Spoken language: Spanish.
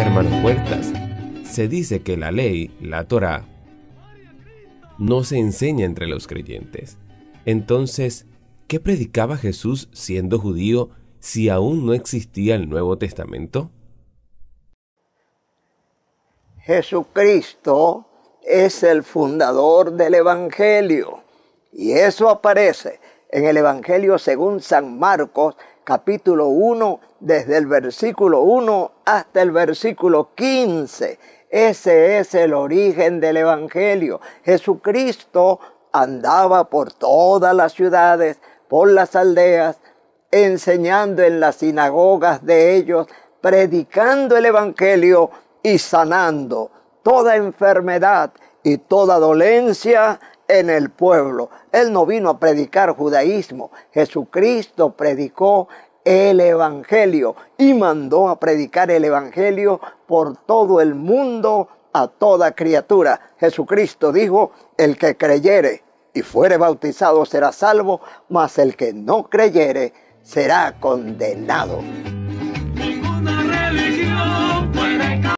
Hermanos Puertas, se dice que la ley, la Torah, no se enseña entre los creyentes. Entonces, ¿qué predicaba Jesús siendo judío si aún no existía el Nuevo Testamento? Jesucristo es el fundador del Evangelio y eso aparece en el Evangelio según San Marcos capítulo 1, desde el versículo 1 hasta el versículo 15. Ese es el origen del Evangelio. Jesucristo andaba por todas las ciudades, por las aldeas, enseñando en las sinagogas de ellos, predicando el Evangelio y sanando toda enfermedad y toda dolencia en el pueblo. Él no vino a predicar judaísmo. Jesucristo predicó el Evangelio y mandó a predicar el Evangelio por todo el mundo a toda criatura. Jesucristo dijo, el que creyere y fuere bautizado será salvo, mas el que no creyere será condenado.